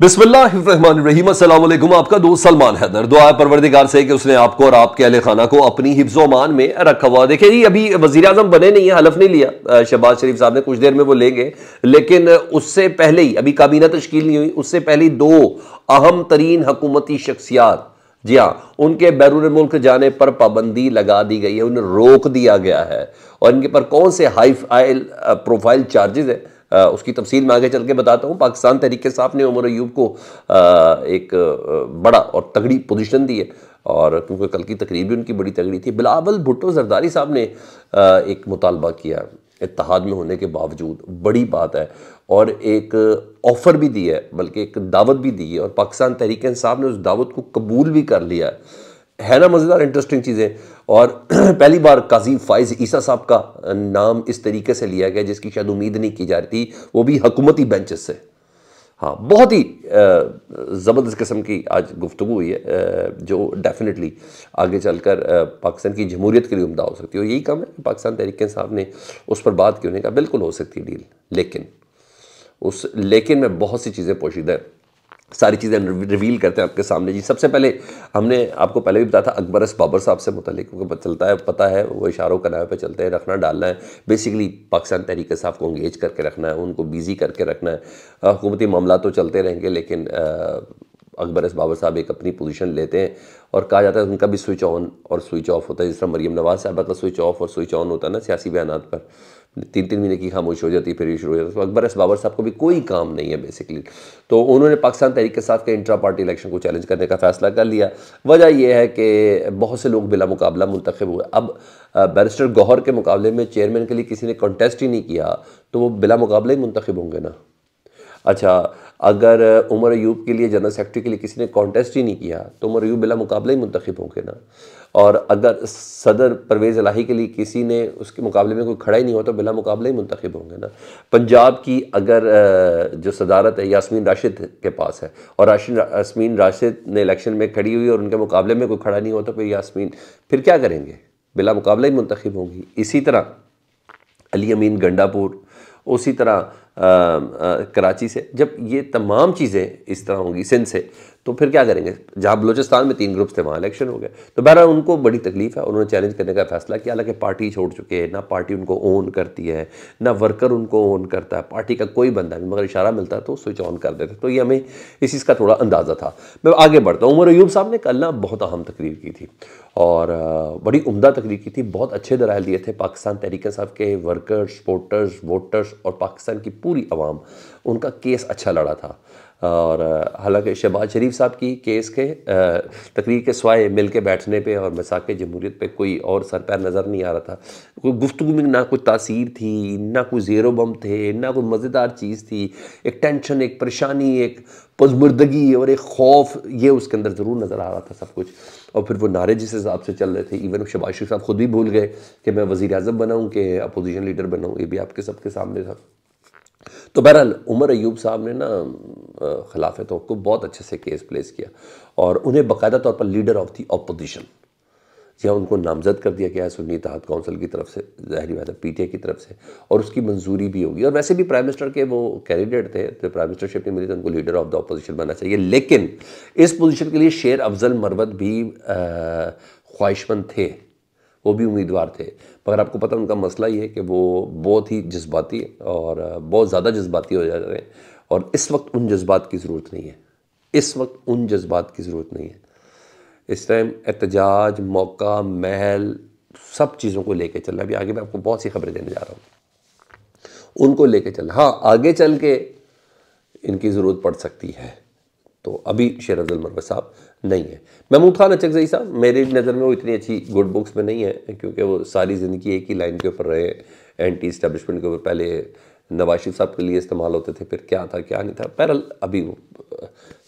बिस्मिल्लाम आपका दोस्त सलमान हैदर दुआ आए परवरदिगार से कि उसने आपको और आपके अहल खाना को अपनी हिफ्जोमान में रखा हुआ देखिए जी अभी वजी अजम बने नहीं है हलफ नहीं लिया शहबाज शरीफ साहब ने कुछ देर में वो लेंगे लेकिन उससे पहले ही अभी काबीना तश्कील नहीं हुई उससे पहले ही दो अहम तरीन हकूमती शख्सियात जी हाँ उनके बैरून मुल्क जाने पर पाबंदी लगा दी गई है उन्हें रोक दिया गया है और इनके पर कौन से हाई फाइल प्रोफाइल चार्जेज हैं उसकी तफसील में आगे चल के बताता हूँ पाकिस्तान तरीके साहब ने उमर ऐब को एक बड़ा और तगड़ी पोजिशन दी है और क्योंकि कल की तकरीर भी उनकी बड़ी तगड़ी थी बिलावल भुट्टो जरदारी साहब ने एक मुतालबा किया इतिहाद में होने के बावजूद बड़ी बात है और एक ऑफ़र भी दी है बल्कि एक दावत भी दी है और पाकिस्तान तहरीक साहब ने उस दावत को कबूल भी कर लिया है है ना मज़ेदार इंटरेस्टिंग चीज़ें और पहली बार काजी फाइज़ ईसा साहब का नाम इस तरीके से लिया गया जिसकी शायद उम्मीद नहीं की जा रही थी वो भी हकूमती बेंचेस से हाँ बहुत ही ज़बरदस्त किस्म की आज गुफ्तु हुई है जो डेफिनेटली आगे चलकर पाकिस्तान की जमहूरीत के लिए उमदा हो सकती है और यही काम है पाकिस्तान तहरीक साहब ने उस पर बात की उन्हें कहा बिल्कुल हो सकती है डील लेकिन उस लेकिन में बहुत सी चीज़ें पोशीदा हैं सारी चीज़ें रिवील करते हैं आपके सामने जी सबसे पहले हमने आपको पहले भी बताया था अकबरस बाबर साहब से मुतल उनको चलता है पता है वो इशारों के नाम पर चलते हैं रखना डालना है बेसिकली पाकिस्तान तहरीक साहब को इंगेज करके रखना है उनको बिज़ी करके रखना है हुकूमती मामला तो चलते रहेंगे लेकिन अकबर एस बाबर साहब एक अपनी पोजिशन लेते हैं और कहा जाता है उनका भी स्विच ऑन और स्विच ऑफ होता है जिस तरह मरीम नवाज़ साहब का स्विच ऑफ और स्विच ऑन होता है ना सियासी बयान पर तीन तीन महीने की खामोश हो जाती है फिर ये शुरू हो जाती तो अकबर एस बाबर साहब को भी कोई काम नहीं है बेसिकली तो उन्होंने पाकिस्तान तरीके साथ के इंट्रा पार्टी इलेक्शन को चैलेंज करने का फैसला कर लिया वजह यह है कि बहुत से लोग बिला मुकाबला मुंतखब हुए अब बैरिस्टर गौहर के मुकाबले में चेयरमैन के लिए किसी ने कॉन्टेस्ट ही नहीं किया तो वो बिला मुकाबला ही मुंतखब होंगे ना अच्छा अगर उमर अयूब के लिए जनरल सेक्रेटरी के लिए किसी ने कॉन्टेस्ट ही नहीं किया तो उमर अयूब बिला मुकाबला ही मुंतखब होंगे ना और अगर सदर परवेज़ अलाही के लिए किसी ने उसके मुकाबले में कोई खड़ा ही नहीं हुआ तो बिला मुकाबला ही मुंतखब होंगे ना पंजाब की अगर जो सदारत है यासमीन राशिद के पास है और यासमीन राशिद ने इलेक्शन में खड़ी हुई और उनके मुकाबले में कोई खड़ा नहीं हुआ तो फिर यासमीन फिर क्या करेंगे बिला मुकाबला ही मुंतखब होंगी इसी तरह अली अमीन गंडापुर उसी तरह कराची से जब ये तमाम चीज़ें इस तरह होंगी सिंध से तो फिर क्या करेंगे जहाँ बलोचिस्तान में तीन ग्रुप्स थे वहाँ इलेक्शन हो गए तो बहरहाल उनको बड़ी तकलीफ है उन्होंने चैलेंज करने का फैसला किया हालांकि पार्टी छोड़ चुके हैं ना पार्टी उनको ओन करती है ना वर्कर उनको ओन करता है पार्टी का कोई बंदा नहीं मगर इशारा मिलता है तो स्विच ऑन कर देते तो ये हमें इस चीज़ का थोड़ा अंदाज़ा था मैं आगे बढ़ता हूँ उमर अयूब साहब ने कल ना बहुत अहम तकरीर की थी और बड़ी उमदा तकरीर की थी बहुत अच्छे दराय दिए थे पाकिस्तान तहरीक साहब के वर्कर्स वोटर्स वोटर्स और पाकिस्तान की पूरी आवाम उनका केस अच्छा लड़ा था और हालांकि शहबाज शरीफ साहब की केस के तकरीर के सवाए मिल के बैठने पे और मसाक जमहूरीत पे कोई और सर पैर नज़र नहीं आ रहा था कोई गुफ्तु में ना कोई तासीर थी ना कोई जेरो बम थे ना कोई मज़ेदार चीज़ थी एक टेंशन एक परेशानी एक पजमर्दगी और एक खौफ ये उसके अंदर ज़रूर नज़र आ रहा था सब कुछ और फिर वो नारे जिस हिसाब से चल रहे थे इवन शबाज शरीफ साहब खुद भी भूल गए कि मैं वज़ी अजम बनाऊँ कि अपोजिशन लीडर बनाऊँ ये भी आपके सबके सामने था तो बहरहाल उमर अयूब साहब ने ना खिलाफत को बहुत अच्छे से केस प्लेस किया और उन्हें बाकायदा तौर पर लीडर ऑफ दी अपोजिशन या उनको नामजद कर दिया गया है सुन्नी तहत काउंसिल की तरफ से जहरी वादा पी पीटीए की तरफ से और उसकी मंजूरी भी होगी और वैसे भी प्राइम मिनिस्टर के वो कैंडिडेट थे तो प्राइम मिनिस्टरशिप नहीं मिली तो उनको लीडर ऑफ द अपोजिशन बनना चाहिए लेकिन इस पोजीशन के लिए शेर अफजल मरवत भी ख्वाहिशमंद थे वो भी उम्मीदवार थे मगर आपको पता उनका मसला ये है कि वो बहुत ही जज्बाती और बहुत ज़्यादा जज्बाती हो जा रहे हैं और इस वक्त उन जज्बात की ज़रूरत नहीं है इस वक्त उन जज्बात की ज़रूरत नहीं है इस टाइम एहतजाज मौका महल सब चीज़ों को लेके चलना अभी आगे मैं आपको बहुत सी खबरें देने जा रहा हूँ उनको लेके चलना हाँ आगे चल के इनकी ज़रूरत पड़ सकती है तो अभी शेर अफजल मरवा साहब नहीं है महमूद खान जई साहब मेरी नज़र में वो इतनी अच्छी गुड बुक्स में नहीं है क्योंकि वो सारी ज़िंदगी एक ही लाइन के ऊपर रहे एंटी इस्टेबलिशमेंट के ऊपर पहले नवाज साहब के लिए इस्तेमाल होते थे फिर क्या था क्या नहीं था पैरल अभी वो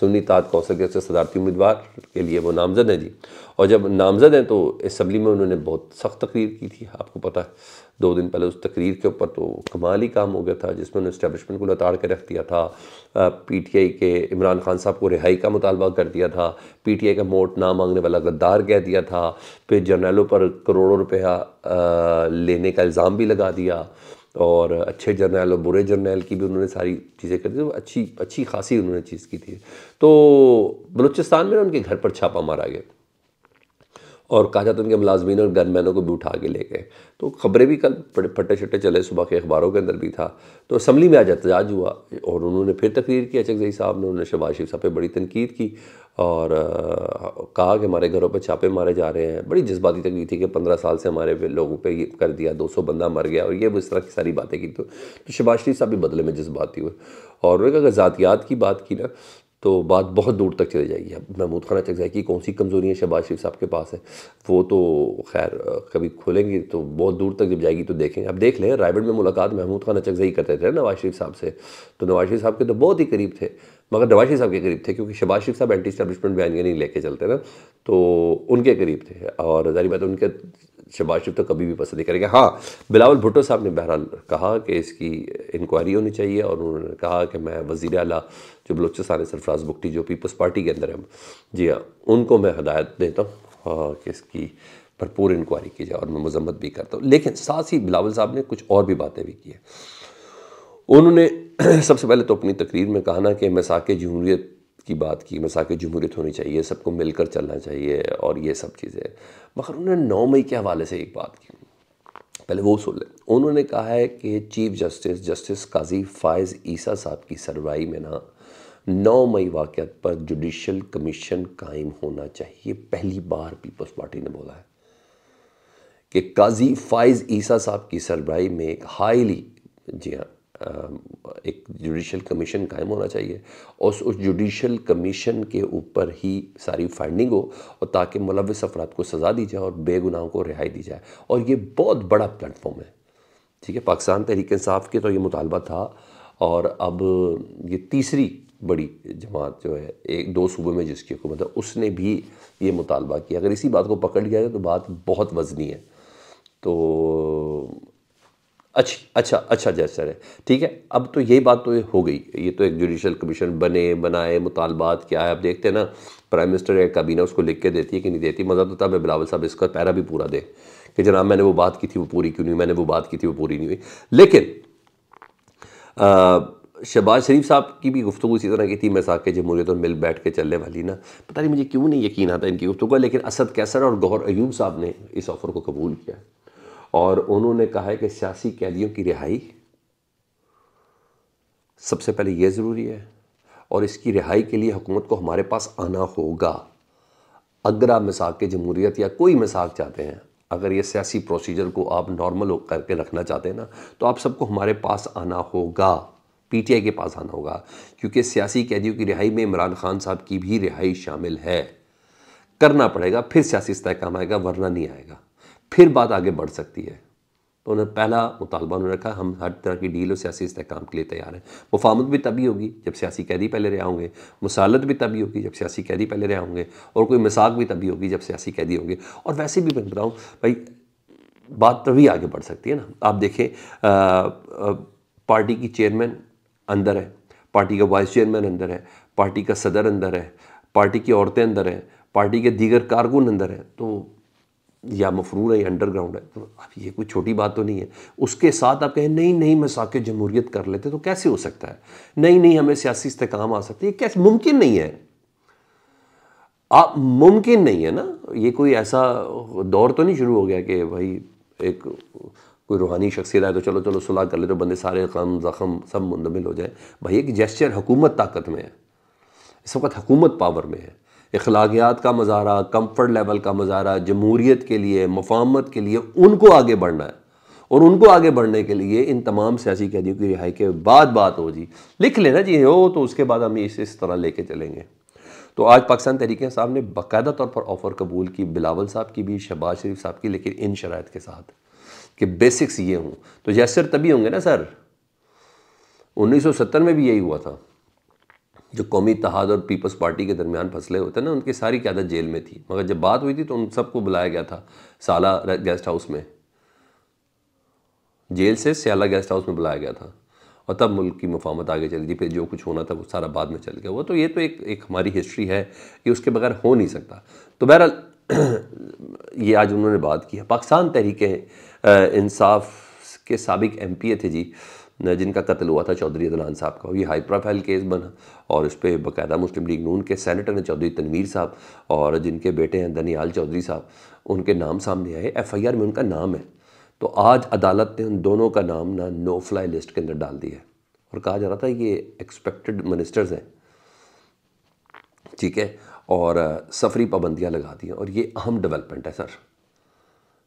सुन्नी ताद कौशल के सदारती उम्मीदवार के लिए वो नामजद हैं जी और जब नामजद हैं तो इसम्बली में उन्होंने बहुत सख्त तकरीर की थी आपको पता है दो दिन पहले उस तकरीर के ऊपर तो कमाल ही काम हो गया था जिसमें उन्होंने इस्टेबलिशमेंट को लताड़ के रख दिया था पी टी आई के इमरान खान साहब को रिहाई का मुतालबा कर दिया था पी टी आई का मोट ना मांगने वाला गद्दार कह दिया था फिर जर्नलों पर करोड़ों रुपया लेने का इल्ज़ाम भी लगा दिया और अच्छे जर्नल और बुरे जर्नल की भी उन्होंने सारी चीज़ें कर दी तो अच्छी अच्छी खासी उन्होंने चीज़ की थी तो बलूचिस्तान में उनके घर पर छापा मारा गया और कहा जाता उनके मुलाजमी और गनमैनों को भी उठा के ले गए तो खबरें भी कल फटे छटे चले सुबह के अखबारों के अंदर भी था तो असम्बली में आज एहतजाज हुआ और उन्होंने फिर तकरीर की जई साहब ने उन्होंने शबाज शरीफ साहब पर बड़ी तनकीद की और कहा कि हमारे घरों पर छापे मारे जा रहे हैं बड़ी जज्बाती तकलीफ थी कि पंद्रह साल से हमारे लोगों पर ये कर दिया दो सौ बंदा मर गया और ये इस तरह की सारी बातें की तो, तो शरीफ साहब भी बदले में जज्बाती हुए और उन्होंने कहा ज़ातियात की बात की ना तो बात बहुत दूर तक चली जाएगी अब महमूद खाना चकजाई की कौन सी कमज़ोरियाँ शहबाज शरीफ साहब के पास है वो तो खैर कभी खोलेंगे तो बहुत दूर तक जब जाएगी तो देखेंगे अब देख लें रायगढ़ में मुलाकात महमूद खान चकजाई करते थे नवाज शरीफ साहब से तो नवाज शरीफ साहब के तो बहुत ही करीब थे मगर नवाज शरीफ साहब के करीब थे क्योंकि शबाज शरीफ साहब एंटी स्टैब्लिशमेंट के नहीं लेके चलते ना तो उनके करीब थे और जारी बात उनके शहबाज शरीफ तो कभी भी पसंद नहीं करेंगे हाँ बिलावल भुट्टो साहब ने बहरहाल कहा कि इसकी इंक्वायरी होनी चाहिए और उन्होंने कहा कि मैं वजीर अला जो बलोचिस्तान सरफराज बुकटी जो पीपल्स पार्टी के अंदर है जी हाँ उनको मैं हदायत देता हूँ हाँ, कि इसकी भरपूर इंक्वायरी की जाए और मैं मजम्मत भी करता हूँ लेकिन साथ ही बिलावल साहब ने कुछ और भी बातें भी की हैं उन्होंने सबसे पहले तो अपनी तकरीर में कहा ना कि मैं साके जमूरीत की बात की मसाक जमहूरियत होनी चाहिए सबको मिलकर चलना चाहिए और ये सब चीज़ें मगर उन्होंने नौ मई के हवाले से एक बात की पहले वो सुन लें उन्होंने कहा है कि chief justice justice Qazi Faez Isa साहब की सरवाई में ना नौ मई वाक़ पर जुडिशल कमीशन कायम होना चाहिए पहली बार पीपल्स पार्टी ने बोला है कि काजी फ़ायज़ ईसा साहब की सरबराई में एक हाईली जी हाँ एक जुडिशल कमीशन कायम होना चाहिए और उस जुडिशल कमीशन के ऊपर ही सारी फाइंडिंग हो और ताकि मुलविस अफराद को सज़ा दी जाए और बेगुनाहों को रिहाई दी जाए और ये बहुत बड़ा प्लेटफॉर्म है ठीक है पाकिस्तान तहरीक इंसाफ के तो ये मुतालबा था और अब ये तीसरी बड़ी जमात जो है एक दो सूबे में जिसकी हुकूमत है उसने भी ये मुतालबा किया अगर इसी बात को पकड़ लिया जाए तो बात बहुत वजनी है तो अच्छा अच्छा अच्छा जैसा है ठीक है अब तो यही बात तो हो गई ये तो एक जुडिशल कमीशन बने बनाए मुतालबात क्या है आप देखते हैं ना प्राइम मिनिस्टर या काबीना उसको लिख के देती है कि नहीं देती मज़ा तो तब है बिलावल साहब इसका पैरा भी पूरा दे कि जनाब मैंने वो बात की थी वो पूरी क्यों नहीं मैंने वो बात की थी वो पूरी नहीं हुई लेकिन शहबाज शरीफ साहब की भी गुफ्तु इसी तरह की थी मैं साके जमहूरियत और मिल बैठ के चलने वाली ना पता नहीं मुझे क्यों नहीं यकीन आता इनकी गुफ्तु लेकिन असद कैसर और गौर अयूब साहब ने इस ऑफ़र को कबूल किया है और उन्होंने कहा है कि सियासी कैदियों की रिहाई सबसे पहले ये ज़रूरी है और इसकी रिहाई के लिए हुकूमत को हमारे पास आना होगा अगर आप मिसाक के जमहूरीत या कोई मिसाक चाहते हैं अगर ये सियासी प्रोसीजर को आप नॉर्मल करके रखना चाहते हैं ना तो आप सबको हमारे पास आना होगा पीटीआई के पास आना होगा क्योंकि सियासी कैदियों की रिहाई में इमरान खान साहब की भी रिहाई शामिल है करना पड़ेगा फिर सियासी इस्तेकाम आएगा वरना नहीं आएगा फिर बात आगे बढ़ सकती है तो उन्होंने पहला मुतालबा उन्होंने रखा हम हर तरह की डील और सियासी इसकाम के लिए तैयार हैं मुफामत भी तभी होगी जब सियासी कैदी पहले रहा होंगे मसालत भी तभी होगी जब सियासी कैदी पहले रहा होंगे और कोई मिसाक भी तभी होगी जब सियासी कैदी होंगे और वैसे भी मैं बताऊँ भाई बात तभी आगे बढ़ सकती है ना आप देखें पार्टी की चेयरमैन अंदर है पार्टी का वाइस चेयरमैन अंदर है पार्टी का सदर अंदर है पार्टी की औरतें अंदर हैं पार्टी के दीगर कारकुन अंदर हैं तो या मफरूर है या अंडरग्राउंड है तो अब ये कोई छोटी बात तो नहीं है उसके साथ आप कहें नहीं नहीं मैं साके जमहूरियत कर लेते तो कैसे हो सकता है नहीं नहीं हमें सियासी इस्तेकाम आ सकती है कैसे मुमकिन नहीं है आप मुमकिन नहीं है ना ये कोई ऐसा दौर तो नहीं शुरू हो गया कि भाई एक कोई रूहानी शख्सियत आए तो चलो चलो सुलह कर ले तो बंदे सारे कम ज़ख़म सब मुंदमिल हो जाए भाई एक जेस्चर हुकूमत ताकत में है इस वक्त हुकूमत पावर में है अखलाकियात का मजारा कम्फर्ट लेवल का मजारा जमहूरीत के लिए मफामत के लिए उनको आगे बढ़ना है और उनको आगे बढ़ने के लिए इन तमाम सियासी कैदियों की रिहाई के बाद बात हो जी लिख लेना जी हो तो उसके बाद हम इसे इस तरह ले कर चलेंगे तो आज पाकिस्तान तहरीक साहब ने बाकायदा तौर पर ऑफ़र कबूल की बिलावल साहब की भी शहबाज शरीफ साहब की लेकिन इन शरात के साथ कि बेसिक्स ये हों तो यस तभी होंगे ना सर उन्नीस सौ सत्तर में भी यही हुआ था जो कौमी तहाद और पीपल्स पार्टी के दरमियान फसले होते हैं ना उनकी सारी क्यादत जेल में थी मगर जब बात हुई थी तो उन सबको बुलाया गया था साला गेस्ट हाउस में जेल से सियाला गेस्ट हाउस में बुलाया गया था और तब मुल्क की मफामत आगे चली थी फिर जो कुछ होना था वो सारा बाद में चल गया वो तो ये तो एक एक हमारी हिस्ट्री है कि उसके बगैर हो नहीं सकता तो बहरहाल ये आज उन्होंने बात की है पाकिस्तान तहरीक इंसाफ के सबक एम पी ए थे जी जिनका कत्ल हुआ था चौधरी अदलान साहब का ये हाई प्रोफाइल केस बना और उस पर बाकायदा मुस्लिम लीग नून के सैनिटर चौधरी तनवीर साहब और जिनके बेटे हैं दनियाल चौधरी साहब उनके नाम सामने आए एफ आई आर में उनका नाम है तो आज अदालत ने उन दोनों का नाम ना नो फ्लाई लिस्ट के अंदर डाल दिया है और कहा जा रहा था ये एक्सपेक्टेड मिनिस्टर्स हैं ठीक है और सफरी पाबंदियाँ लगा दी हैं और ये अहम डेवलपमेंट है सर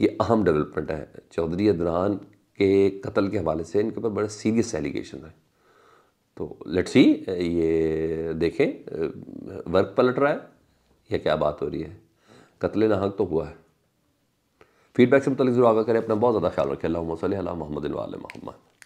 ये अहम डेवलपमेंट है चौधरी अदनान के कत्ल के हवाले से इनके ऊपर बड़े सीरियस एलिगेशन हैं तो लेट्स सी ये देखें वर्क पलट रहा है या क्या बात हो रही है कत्ल नाहक तो हुआ है फीडबैक से मुतल ज़रूर आगा करें अपना बहुत ज़्यादा ख्याल रखें अल्लाह मोहम्मद मोहम्मद